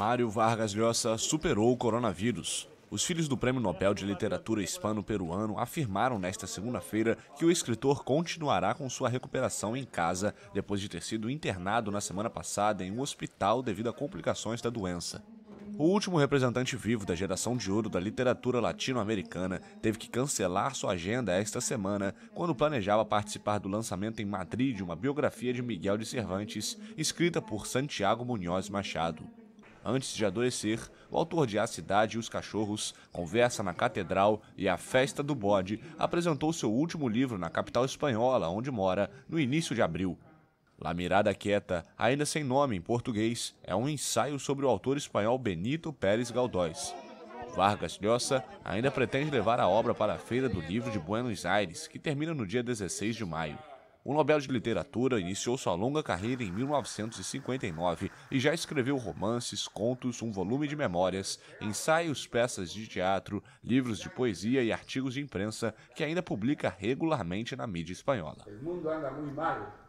Mário Vargas Llosa superou o coronavírus. Os filhos do Prêmio Nobel de Literatura Hispano-Peruano afirmaram nesta segunda-feira que o escritor continuará com sua recuperação em casa depois de ter sido internado na semana passada em um hospital devido a complicações da doença. O último representante vivo da geração de ouro da literatura latino-americana teve que cancelar sua agenda esta semana quando planejava participar do lançamento em Madrid de uma biografia de Miguel de Cervantes, escrita por Santiago Munhoz Machado. Antes de adoecer, o autor de A Cidade e os Cachorros, Conversa na Catedral e A Festa do Bode apresentou seu último livro na capital espanhola, onde mora, no início de abril. La Mirada Quieta, ainda sem nome em português, é um ensaio sobre o autor espanhol Benito Pérez Galdós. Vargas Llosa ainda pretende levar a obra para a Feira do Livro de Buenos Aires, que termina no dia 16 de maio. O Nobel de Literatura iniciou sua longa carreira em 1959 e já escreveu romances, contos, um volume de memórias, ensaios, peças de teatro, livros de poesia e artigos de imprensa que ainda publica regularmente na mídia espanhola. O mundo anda muito mal.